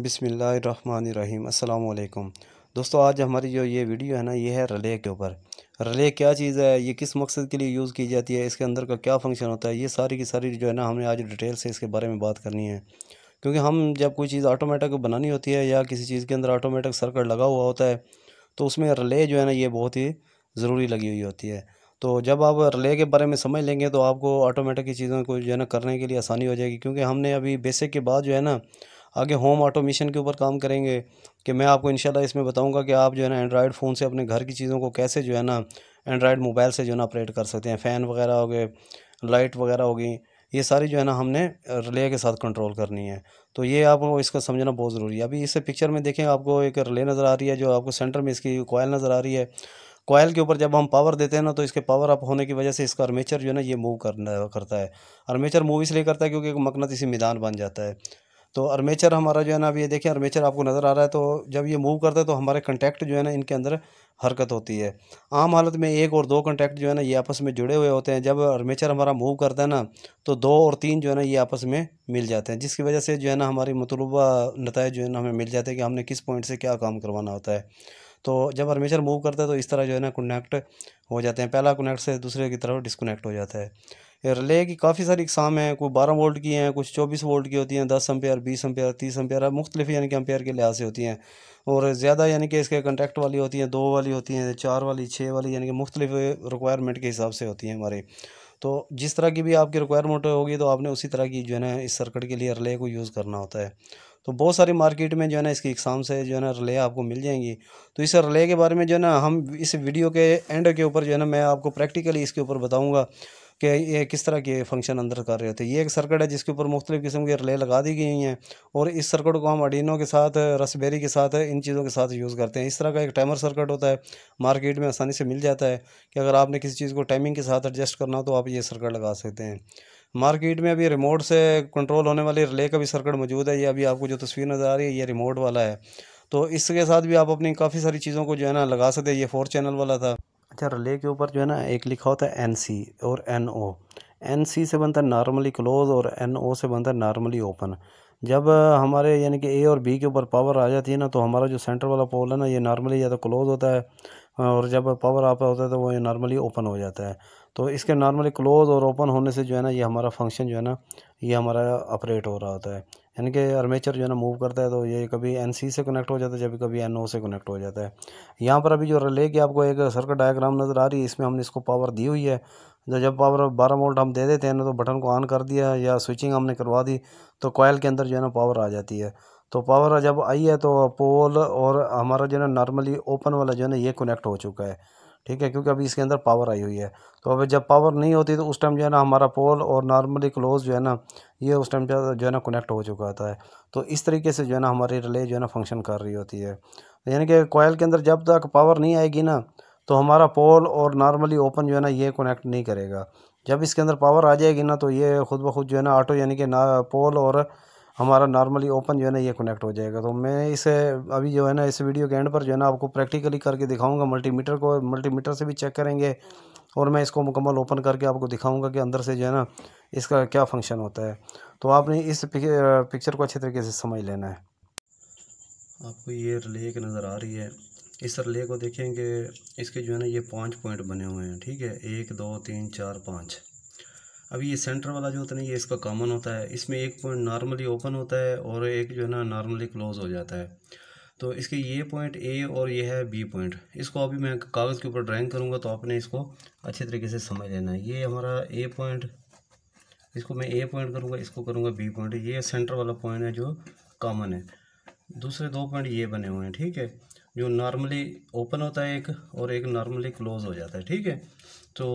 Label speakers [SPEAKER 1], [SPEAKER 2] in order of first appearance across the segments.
[SPEAKER 1] बसमिल अल्लाम दोस्तों आज हमारी जो ये वीडियो है ना ये है रले के ऊपर रले क्या चीज़ है ये किस मकसद के लिए यूज़ की जाती है इसके अंदर का क्या फंक्शन होता है ये सारी की सारी जो है ना हमें आज डिटेल से इसके बारे में बात करनी है क्योंकि हम जब कोई चीज़ ऑटोमेटिक बनानी होती है या किसी चीज़ के अंदर ऑटोमेटिक सर्कट लगा हुआ होता है तो उसमें रले जो है ना ये बहुत ही ज़रूरी लगी हुई होती है तो जब आप रले के बारे में समझ लेंगे तो आपको ऑटोमेटिक की चीज़ों को जो है ना करने के लिए आसानी हो जाएगी क्योंकि हमने अभी बेसिक के बाद जो है ना आगे होम ऑटोमेशन के ऊपर काम करेंगे कि मैं आपको इनशाला इसमें बताऊंगा कि आप जो है ना एंड्रॉयड फ़ोन से अपने घर की चीज़ों को कैसे जो है ना एंड्रॉयड मोबाइल से जो है ना ऑपरेट कर सकते हैं फ़ैन वगैरह हो गए लाइट वगैरह होगी ये सारी जो है ना हमने रिले के साथ कंट्रोल करनी है तो ये आपको इसका समझना बहुत ज़रूरी है अभी इसे पिक्चर में देखें आपको एक रिले नज़र आ रही है जो आपको सेंटर में इसकी कोयल नज़र आ रही है कोयल के ऊपर जब हम पावर देते हैं ना तो इसके पावर अप होने की वजह से इसका अर्मेचर जो है ना ये मूव करना करता है अर्मेचर मूव इसलिए करता है क्योंकि एक मकनत इसी मैदान बन जाता है तो अर्मेचर हमारा जो है ना अब ये देखें अर्मेचर आपको नज़र आ रहा है तो जब ये मूव करता है तो हमारे कंटेक्ट जो है ना इनके अंदर हरकत होती है आम हालत में एक और दो कंटेक्ट जो है ना ये आपस में जुड़े हुए होते हैं जब अर्मेचर हमारा मूव करता है ना तो दो और तीन जो है ना ये आपस में मिल जाते हैं जिसकी वजह से जो है ना हमारी मतलूबा नतज जो है ना हमें मिल जाते हैं कि हमने किस पॉइंट से क्या काम करवाना होता है तो जब आर्मेचर मूव करता है तो इस तरह जो है ना कनेक्ट हो जाते हैं पहला कनेक्ट से दूसरे की तरफ डिसकनेक्ट हो जाता है रिले की काफ़ी सारी इकसाम हैं कोई बारह वोल्ट की हैं कुछ चौबीस वोल्ट की होती हैं दस एम्पेयर बीस अम्पेयर तीस एम्पेयर मुख्तलिफ यानी कि एम्पेयर के लिहाज से होती हैं और ज़्यादा यानी कि इसके कंटेक्ट वाली होती हैं दो वाली होती हैं चार वाली छः वाली यानी कि मुख्तलिफ रिक्वायरमेंट के हिसाब से होती हैं हमारी तो जिस तरह की भी आपकी रिक्वायरमेंट होगी तो आपने उसी तरह की जो है ना इस सर्किट के लिए रिले को यूज़ करना होता है तो बहुत सारी मार्केट में जो है ना इसकी इकसाम से जो है ना रिले आपको मिल जाएंगी तो इस रिले के बारे में जो है ना हम इस वीडियो के एंड के ऊपर जो है ना मैं आपको प्रैक्टिकली इसके ऊपर बताऊँगा कि ये किस तरह के फंक्शन अंदर कर रहे होते ये एक सर्कट है जिसके ऊपर मुख्तलिफ़ किस्म के रिले लगा दी गई हैं और इस सर्कट को हम अडीनों के साथ रसबेरी के साथ इन चीज़ों के साथ यूज़ करते हैं इस तरह का एक टाइमर सर्कट होता है मार्केट में आसानी से मिल जाता है कि अगर आपने किसी चीज़ को टाइमिंग के साथ एडजस्ट करना हो तो आप ये सर्कट लगा सकते हैं मार्केट में अभी रिमोट से कंट्रोल होने वाली रिले का भी सर्किट मौजूद है ये अभी आपको जो तस्वीर नज़र आ रही है ये रिमोट वाला है तो इसके साथ भी आप अपनी काफ़ी सारी चीज़ों को जो है ना लगा सकते हैं ये फोर चैनल वाला था अच्छा रिले के ऊपर जो है ना एक लिखा होता है एन सी और एन ओ एन सी से बनता है नॉर्मली क्लोज और एन ओ से बनता है नॉर्मली ओपन जब हमारे यानी कि ए और बी के ऊपर पावर आ जाती है ना तो हमारा जो सेंटर वाला पोल है ना ये नॉर्मली या तो क्लोज़ होता है और जब पावर आप होता है तो वो ये नॉर्मली ओपन हो जाता है तो इसके नॉर्मली क्लोज़ और ओपन होने से जो है ना ये हमारा फंक्शन जो है ना ये हमारा ऑपरेट हो रहा होता है यानी कि आर्मेचर जो है ना मूव करता है तो ये कभी एन सी से कनेक्ट हो जाता है जब कभी एन ओ से कनेक्ट हो जाता है यहाँ पर अभी जो रिले की आपको एक सर्किट डायग्राम नज़र आ रही है इसमें हमने इसको पावर दी हुई है तो जब पावर बारह वोल्ट हम दे देते हैं ना तो बटन को ऑन कर दिया या स्विचिंग हमने करवा दी तो कोयल के अंदर जो है ना पावर आ जाती है तो पावर जब आई है तो पोल और हमारा जो है ना नॉर्मली ओपन वाला जो है ना ये कनेक्ट हो चुका है ठीक है क्योंकि अभी इसके अंदर पावर आई हुई है तो अभी जब पावर नहीं होती तो उस टाइम जो है ना हमारा पोल और नॉर्मली क्लोज जो है ना ये उस टाइम जो है ना कनेक्ट हो चुका होता है तो इस तरीके से जो है ना हमारी रिले जो है ना फंक्शन कर रही होती है यानी कि कोयल के अंदर जब तक पावर नहीं आएगी ना तो हमारा पोल और नॉर्मली ओपन जो है ना ये कनेक्ट नहीं करेगा जब इसके अंदर पावर आ जाएगी ना तो ये खुद ब खुद जो है ना ऑटो यानी कि ना पोल और हमारा नॉर्मली ओपन जो है ना ये कनेक्ट हो जाएगा तो मैं इसे अभी जो है ना इस वीडियो के एंड पर जो है ना आपको प्रैक्टिकली करके दिखाऊंगा मल्टीमीटर को मल्टीमीटर से भी चेक करेंगे और मैं इसको मुकम्मल ओपन करके आपको दिखाऊंगा कि अंदर से जो है ना इसका क्या फंक्शन होता है तो आपने इस पिक्चर को अच्छे तरीके से समझ लेना है आपको ये एक नज़र आ रही है इस रिले को देखेंगे इसके जो है ना ये पाँच पॉइंट बने हुए हैं ठीक है एक दो तीन चार पाँच अभी ये सेंटर वाला जो होता है ना ये इसका कॉमन होता है इसमें एक पॉइंट नॉर्मली ओपन होता है और एक जो है ना नॉर्मली क्लोज हो जाता है तो इसके ये पॉइंट ए और ये है बी पॉइंट इसको अभी मैं कागज़ के ऊपर ड्राइंग करूँगा तो आपने इसको अच्छे तरीके से समझ लेना है ये हमारा ए पॉइंट इसको मैं ए पॉइंट करूँगा इसको करूँगा बी पॉइंट ये सेंटर वाला पॉइंट है जो कॉमन है दूसरे दो पॉइंट ये बने हुए हैं ठीक है जो नॉर्मली ओपन होता है एक और एक नॉर्मली क्लोज हो जाता है ठीक है तो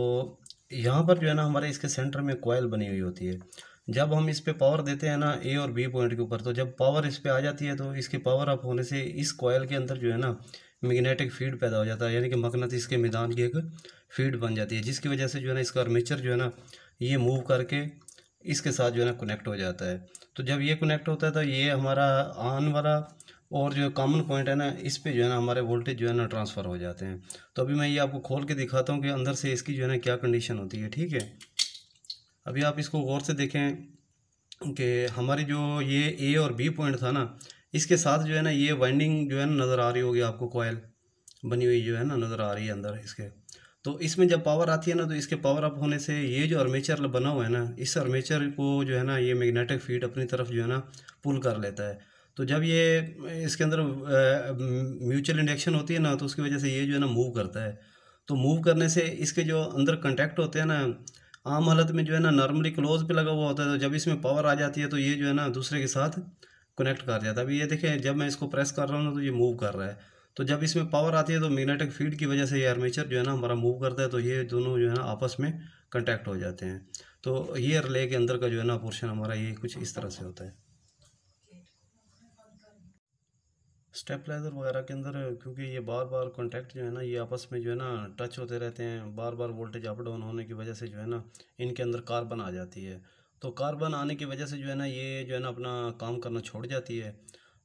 [SPEAKER 1] यहाँ पर जो है ना हमारे इसके सेंटर में कोयल बनी हुई होती है जब हम इस पर पावर देते हैं ना ए और बी पॉइंट के ऊपर तो जब पावर इस पर आ जाती है तो इसके पावर अप होने से इस कोयल के अंदर जो है ना मैग्नेटिक फील्ड पैदा हो जाता है यानी कि मकनत इसके मैदान की एक फील्ड बन जाती है जिसकी वजह से जो है ना इसका अर्मेचर जो है ना ये मूव करके इसके साथ जो है ना कनेक्ट हो जाता है तो जब ये कनेक्ट होता है तो ये हमारा आन वाला और जो कॉमन पॉइंट है ना इस पे जो है ना हमारे वोल्टेज जो है ना ट्रांसफ़र हो जाते हैं तो अभी मैं ये आपको खोल के दिखाता हूँ कि अंदर से इसकी जो है ना क्या कंडीशन होती है ठीक है अभी आप इसको गौर से देखें कि हमारी जो ये ए और बी पॉइंट था ना इसके साथ जो है ना ये वाइंडिंग जो है ना नज़र आ रही होगी आपको कोयल बनी हुई जो है ना नज़र आ रही है अंदर इसके तो इसमें जब पावर आती है ना तो इसके पावर अप होने से ये जो अर्मेचर बना हुआ है ना इस अर्मेचर को जो है ना ये मैग्नेटिक फील्ड अपनी तरफ जो है ना पुल कर लेता है तो जब ये इसके अंदर म्यूचुअल इंडक्शन होती है ना तो उसकी वजह से ये जो है ना मूव करता है तो मूव करने से इसके जो अंदर कंटेक्ट होते हैं ना आम हालत में जो है ना नॉर्मली क्लोज पे लगा हुआ होता है तो जब इसमें पावर आ जाती है तो ये जो है ना दूसरे के साथ कनेक्ट कर जाता है अभी ये देखें जब मैं इसको प्रेस कर रहा हूँ ना तो ये मूव कर रहा है तो जब इसमें पावर आती है तो मैग्नेटिक फील्ड की वजह से ये आर्मेचर जो है ना हमारा मूव करता है तो ये दोनों जो है ना आपस में कंटेक्ट हो जाते हैं तो ये रिले के अंदर का जो है ना पोर्शन हमारा ये कुछ इस तरह से होता है स्टेपलाइज़र वगैरह के अंदर क्योंकि ये बार बार कॉन्टैक्ट जो है ना ये आपस में जो है ना टच होते रहते हैं बार बार वोल्टेज अप डाउन होने की वजह से जो है ना इनके अंदर कार्बन आ जाती है तो कार्बन आने की वजह से जो है ना ये जो है ना अपना काम करना छोड़ जाती है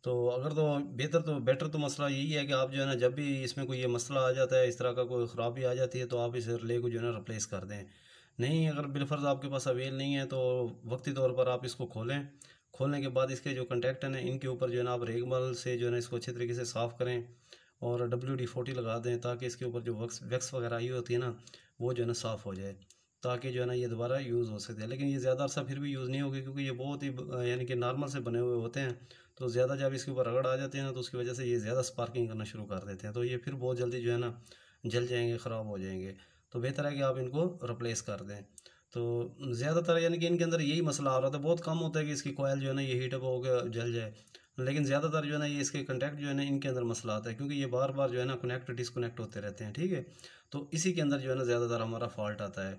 [SPEAKER 1] तो अगर तो बेहतर तो बेटर तो मसला यही है कि आप जो है ना जब भी इसमें कोई ये मसला आ जाता है इस तरह का कोई ख़राबी आ जाती है तो आप इस रिले को जो है ना रिप्लेस कर दें नहीं अगर बिलफर्ज आपके पास अवेल नहीं है तो वक्ती तौर पर आप इसको खोलें खोलने के बाद इसके जो कंटेक्ट है इनके ऊपर जो है ना आप रेगमल से जो है ना इसको अच्छे तरीके से साफ़ करें और डब्ल्यू डी फोर्टी लगा दें ताकि इसके ऊपर जो वक्स वैक्स वगैरह आई होती है ना वो जो है ना साफ़ हो जाए ताकि जो है ना ये दोबारा यूज़ हो सके लेकिन ये ज़्यादा अर्सा फिर भी यूज़ नहीं होगी क्योंकि ये बहुत ही यानी कि नॉर्मल से बने हुए होते हैं तो ज़्यादा जब इसके ऊपर रगड़ आ जाते हैं ना तो उसकी वजह से ये ज़्यादा स्पार्किंग करना शुरू कर देते हैं तो ये फिर बहुत जल्दी जो है ना जल जाएंगे ख़राब हो जाएंगे तो बेहतर है कि आप इनको रिप्लेस कर दें तो ज़्यादातर यानी कि इनके अंदर यही मसला आ रहा था बहुत कम होता है कि इसकी कोयल जो है ना ये हीटअप होकर जल जाए लेकिन ज़्यादातर जो है ना ये इसके कंटेक्ट जो है ना इनके अंदर मसला आता है क्योंकि ये बार बार जो है ना कनेक्ट डिसकनेक्ट होते रहते हैं ठीक है तो इसी के अंदर जो है ना ज़्यादातर हमारा फॉल्ट आता है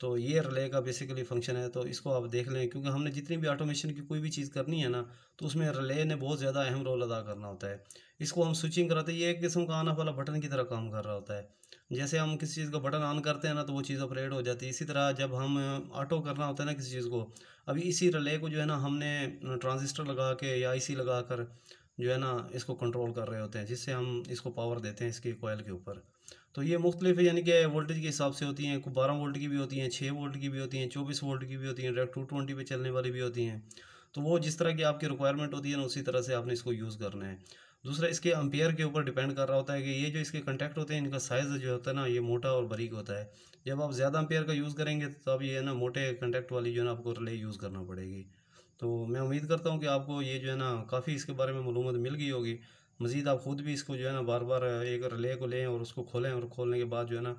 [SPEAKER 1] तो ये रिले का बेसिकली फंक्शन है तो इसको आप देख लें क्योंकि हमने जितनी भी ऑटोमेशन की कोई भी चीज़ करनी है ना तो उसमें रिले ने बहुत ज़्यादा अहम रोल अदा करना होता है इसको हम स्विचिंग कराते हैं ये एक किस्म का आना वाला बटन की तरह काम कर रहा होता है जैसे हम किसी चीज़ को बटन ऑन करते हैं ना तो वो चीज़ ऑपरेट हो जाती है इसी तरह जब हम ऑटो करना होता है ना किसी चीज़ को अभी इसी रिले को जो है ना हमने ट्रांजिस्टर लगा के या आईसी लगा कर जो है ना इसको कंट्रोल कर रहे होते हैं जिससे हम इसको पावर देते हैं इसकी कोयल के ऊपर तो ये मुख्तलिफ यानी कि वोल्टेज के हिसाब से होती हैं बारह वोल्ट की भी होती हैं छः वोल्ट की भी होती हैं चौबीस वोल्ट की भी होती हैं डायरेक्ट टू ट्वेंटी पर चलने वाली भी होती हैं तो वो जिस तरह की आपकी रिक्वायरमेंट होती है ना उसी तरह से आपने इसको यूज़ करना है दूसरा इसके अम्पेयर के ऊपर डिपेंड कर रहा होता है कि ये जो इसके कंटेक्ट होते हैं इनका साइज़ जो होता है ना ये मोटा और बरीक होता है जब आप ज़्यादा अम्पेयर का यूज़ करेंगे तो अब ये है ना मोटे कंटेक्ट वाली जो है ना आपको रिले यूज़ करना पड़ेगी तो मैं उम्मीद करता हूँ कि आपको ये जो है ना काफ़ी इसके बारे में मालूमत मिल गई होगी मज़ीद आप ख़ुद भी इसको जो है ना बार बार एक रिले को लें और उसको खोलें और खोलने के बाद जो है ना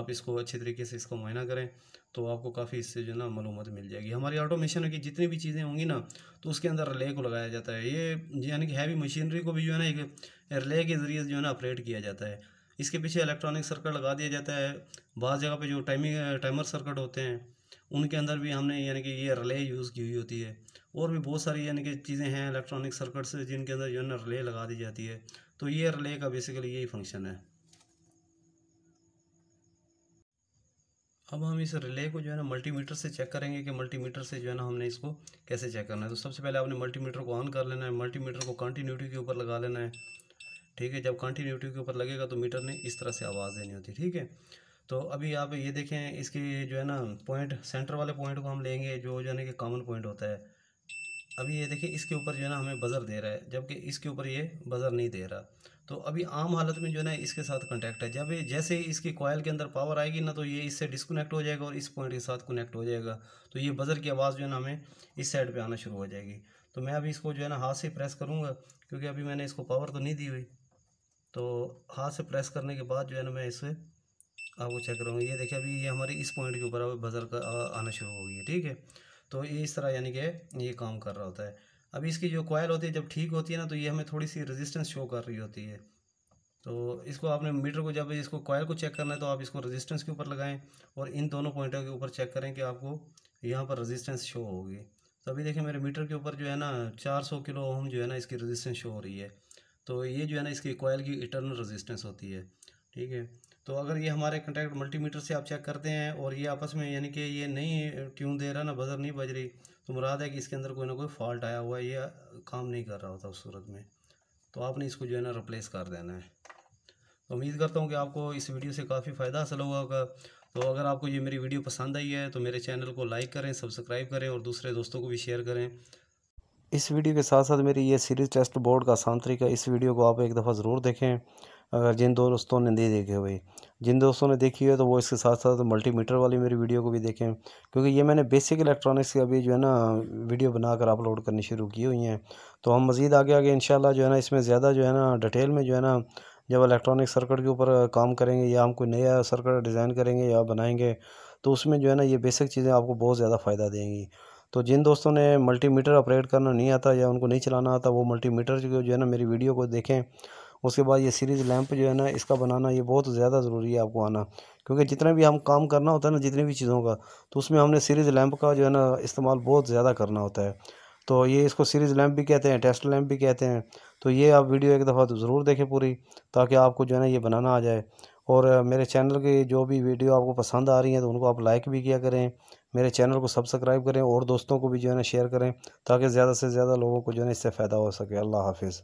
[SPEAKER 1] आप इसको अच्छी तरीके से इसका मुआयना करें तो आपको काफ़ी इससे जो है ना मालूम मिल जाएगी हमारी ऑटोमेशन की जितनी भी चीज़ें होंगी ना तो उसके अंदर रिले को लगाया जाता है ये यानी कि हैवी मशीनरी को भी जो है ना एक रिले के ज़रिए जो है ना ऑपरेट किया जाता है इसके पीछे इलेक्ट्रॉनिक सर्कट लगा दिया जाता है बाज़ जगह पे जो टाइमिंग टाइमर सर्कट होते हैं उनके अंदर भी हमने यानी कि ये रिले यूज़ की हुई होती है और भी बहुत सारी यानी कि चीज़ें हैं इलेक्ट्रॉनिक सर्कट्स जिनके अंदर जो है ना रिले लगा दी जाती है तो ये रिले का बेसिकली यही फंक्शन है अब हम इस रिले को जो है ना मल्टीमीटर से चेक करेंगे कि मल्टीमीटर से जो है ना हमने इसको कैसे चेक करना है तो सबसे पहले आपने मल्टीमीटर को ऑन कर लेना है मल्टीमीटर को कंटिन्यूटी के ऊपर लगा लेना है ठीक है जब कंटिन्यूटी के ऊपर लगेगा तो मीटर ने इस तरह से आवाज़ देनी होती है ठीक है तो अभी आप ये देखें इसके जो है ना पॉइंट सेंटर वाले पॉइंट को हम लेंगे जो जो है ना कि कॉमन पॉइंट होता है अभी ये देखिए इसके ऊपर जो है ना हमें बज़र दे रहा है जबकि इसके ऊपर ये बज़र नहीं दे रहा तो अभी आम हालत में जो है ना इसके साथ कंटेक्ट है जब ये जैसे ही इसकी कॉयल के अंदर पावर आएगी ना तो ये इससे डिसकोनेक्ट हो जाएगा और इस पॉइंट के साथ कनेक्ट हो जाएगा तो ये बज़र की आवाज़ जो है ना हमें इस साइड पर आना शुरू हो जाएगी तो मैं अभी इसको जो है ना हाथ से प्रेस करूँगा क्योंकि अभी मैंने इसको पावर तो नहीं दी हुई तो हाथ से प्रेस करने के बाद जो है ना मैं इसे आपको चेक करूँगा ये देखिए अभी ये हमारी इस पॉइंट के ऊपर अब बज़र का आना शुरू हो गई है ठीक है तो ये इस तरह यानी कि ये काम कर रहा होता है अब इसकी जो कॉयल होती है जब ठीक होती है ना तो ये हमें थोड़ी सी रेजिस्टेंस शो कर रही होती है तो इसको आपने मीटर को जब इसको कोयल को चेक करना है तो आप इसको रेजिस्टेंस के ऊपर लगाएं और इन दोनों पॉइंटों के ऊपर चेक करें कि आपको यहाँ पर रेजिस्टेंस शो होगी तो अभी देखिए मेरे मीटर के ऊपर जो है ना सौ किलो ओम जो है ना इसकी रेजिस्टेंस शो हो रही है तो ये जो है ना इसकी कोयल की इटरनल रेजिस्टेंस होती है ठीक है तो अगर ये हमारे कंटेक्ट मल्टीमीटर से आप चेक करते हैं और ये आपस में यानी कि ये नहीं ट्यून दे रहा ना बजर नहीं बज रही तो मुराद है कि इसके अंदर कोई ना कोई फॉल्ट आया हुआ है ये काम नहीं कर रहा होता उस सूरत में तो आपने इसको जो है ना रिप्लेस कर देना है तो उम्मीद करता हूँ कि आपको इस वीडियो से काफ़ी फ़ायदा हासिल हुआ होगा तो अगर आपको ये मेरी वीडियो पसंद आई है तो मेरे चैनल को लाइक करें सब्सक्राइब करें और दूसरे दोस्तों को भी शेयर करें इस वीडियो के साथ साथ मेरी ये सीरीज़ टेस्ट बोर्ड का आसान तरीका इस वीडियो को आप एक दफ़ा ज़रूर देखें अगर जिन दोस्तों ने नहीं देखे हुए जिन दोस्तों ने देखी है तो वो इसके साथ साथ मल्टीमीटर वाली मेरी वीडियो को भी देखें क्योंकि ये मैंने बेसिक इलेक्ट्रॉनिक्स की अभी जो है ना वीडियो बनाकर अपलोड करनी शुरू की हुई हैं तो हम मज़ीद आगे आगे इन जो है ना इसमें ज़्यादा जो है ना डिटेल में जो है ना जब इलेक्ट्रॉनिक सर्कट के ऊपर काम करेंगे या हम कोई नया सर्कट डिज़ाइन करेंगे या बनाएंगे तो उसमें जो है ना ये बेसिक चीज़ें आपको बहुत ज़्यादा फ़ायदा देंगी तो जिन दोस्तों ने मल्टीमीटर ऑपरेट करना नहीं आता या उनको नहीं चलाना आता वो मल्टीमीटर जो है ना मेरी वीडियो को देखें उसके बाद ये सीरीज़ लैंप जो है ना इसका बनाना ये बहुत ज़्यादा ज़रूरी है आपको आना क्योंकि जितना भी हम काम करना होता है ना जितनी भी चीज़ों का तो उसमें हमने सीरीज़ लैंप का जो है ना इस्तेमाल बहुत ज़्यादा करना होता है तो ये इसको सीरीज़ लैंप भी कहते हैं टेस्ट लैंप भी कहते हैं तो ये आप वीडियो एक दफ़ा तो ज़रूर देखें पूरी ताकि आपको जो है ना ये बनाना आ जाए और मेरे चैनल की जो भी वीडियो आपको पसंद आ रही हैं तो उनको आप लाइक भी किया करें मेरे चैनल को सब्सक्राइब करें और दोस्तों को भी जो है ना शेयर करें ताकि ज़्यादा से ज़्यादा लोगों को जो है इससे फ़ायदा हो सके अल्लाह हाफिज़